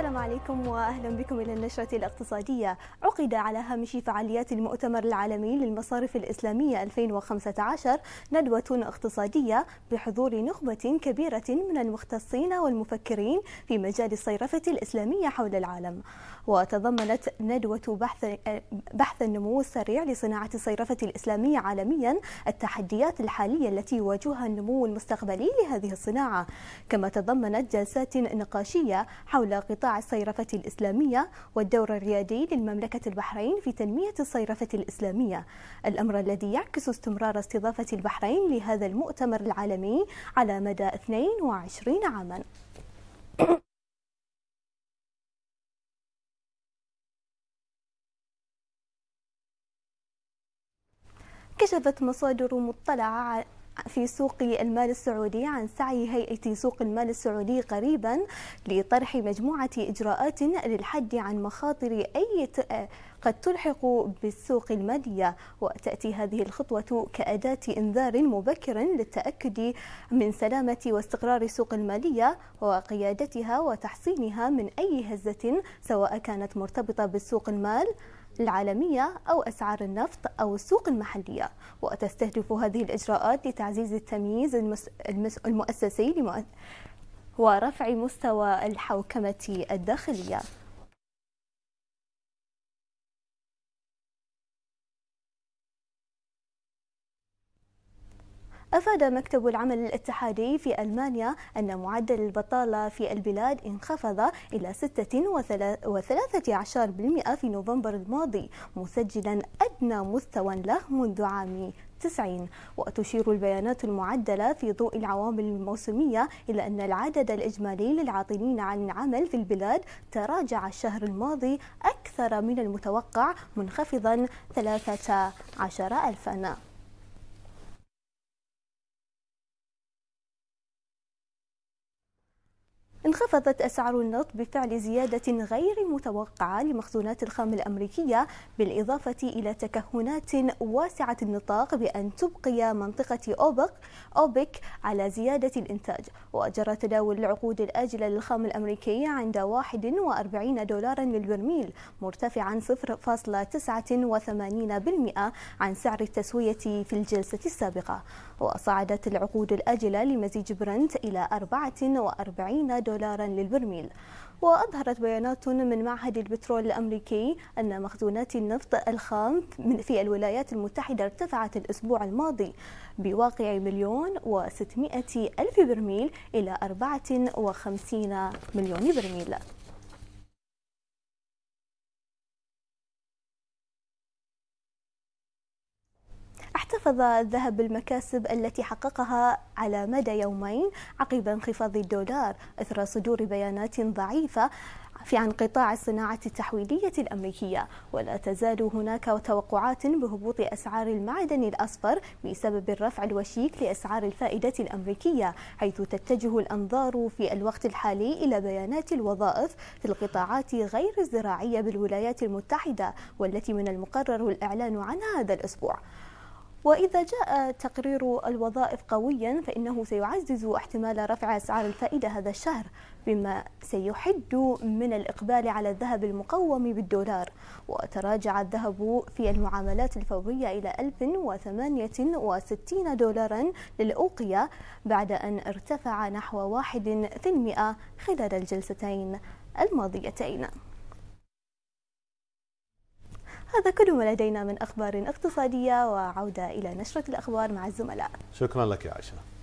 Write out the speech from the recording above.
السلام عليكم واهلا بكم الى النشره الاقتصاديه عقد على هامش فعاليات المؤتمر العالمي للمصارف الاسلاميه 2015 ندوه اقتصاديه بحضور نخبه كبيره من المختصين والمفكرين في مجال الصيرفه الاسلاميه حول العالم وتضمنت ندوه بحث بحث النمو السريع لصناعه الصيرفه الاسلاميه عالميا التحديات الحاليه التي يواجهها النمو المستقبلي لهذه الصناعه كما تضمنت جلسات نقاشيه حول قطاع الصيرفة الإسلامية والدور الريادي للمملكة البحرين في تنمية الصيرفة الإسلامية الأمر الذي يعكس استمرار استضافة البحرين لهذا المؤتمر العالمي على مدى 22 عاماً كشفت مصادر مطلعة في سوق المال السعودي عن سعي هيئة سوق المال السعودي قريبا لطرح مجموعة إجراءات للحد عن مخاطر أي قد تلحق بالسوق المالية وتأتي هذه الخطوة كأداة إنذار مبكر للتأكد من سلامة واستقرار السوق المالية وقيادتها وتحصينها من أي هزة سواء كانت مرتبطة بسوق المال العالمية أو أسعار النفط أو السوق المحلية وتستهدف هذه الإجراءات لتعزيز التمييز المس... المؤسسي لمؤ... ورفع مستوى الحوكمة الداخلية أفاد مكتب العمل الاتحادي في ألمانيا أن معدل البطالة في البلاد انخفض إلى 6.13% في نوفمبر الماضي مسجلا أدنى مستوى له منذ عام 90 وتشير البيانات المعدلة في ضوء العوامل الموسمية إلى أن العدد الإجمالي للعاطلين عن العمل في البلاد تراجع الشهر الماضي أكثر من المتوقع منخفضا 13 ألفاً انخفضت أسعار النفط بفعل زيادة غير متوقعة لمخزونات الخام الأمريكية بالإضافة إلى تكهنات واسعة النطاق بأن تبقي منطقة أوبك أوبك على زيادة الإنتاج وجرى تداول العقود الآجلة للخام الأمريكي عند 41 دولارا للبرميل مرتفعا 0.89% عن سعر التسوية في الجلسة السابقة وصعدت العقود الآجلة لمزيج برنت إلى 44 دولار دولارا للبرميل وأظهرت بيانات من معهد البترول الأمريكي أن مخزونات النفط الخام في الولايات المتحدة ارتفعت الأسبوع الماضي بواقع مليون وستمائة ألف برميل إلى وخمسين مليون برميل احتفظ الذهب بالمكاسب التي حققها على مدى يومين عقب انخفاض الدولار اثر صدور بيانات ضعيفه في عن قطاع الصناعة التحويلية الأمريكية ولا تزال هناك توقعات بهبوط أسعار المعدن الأصفر بسبب الرفع الوشيك لأسعار الفائدة الأمريكية حيث تتجه الأنظار في الوقت الحالي إلى بيانات الوظائف في القطاعات غير الزراعية بالولايات المتحدة والتي من المقرر الإعلان عنها هذا الأسبوع وإذا جاء تقرير الوظائف قويا فإنه سيعزز احتمال رفع أسعار الفائدة هذا الشهر بما سيحد من الإقبال على الذهب المقوم بالدولار وتراجع الذهب في المعاملات الفورية إلى 1068 دولارا للأوقية بعد أن ارتفع نحو 1% خلال الجلستين الماضيتين هذا كل ما لدينا من أخبار اقتصادية وعودة إلى نشرة الأخبار مع الزملاء شكرا لك يا عائشة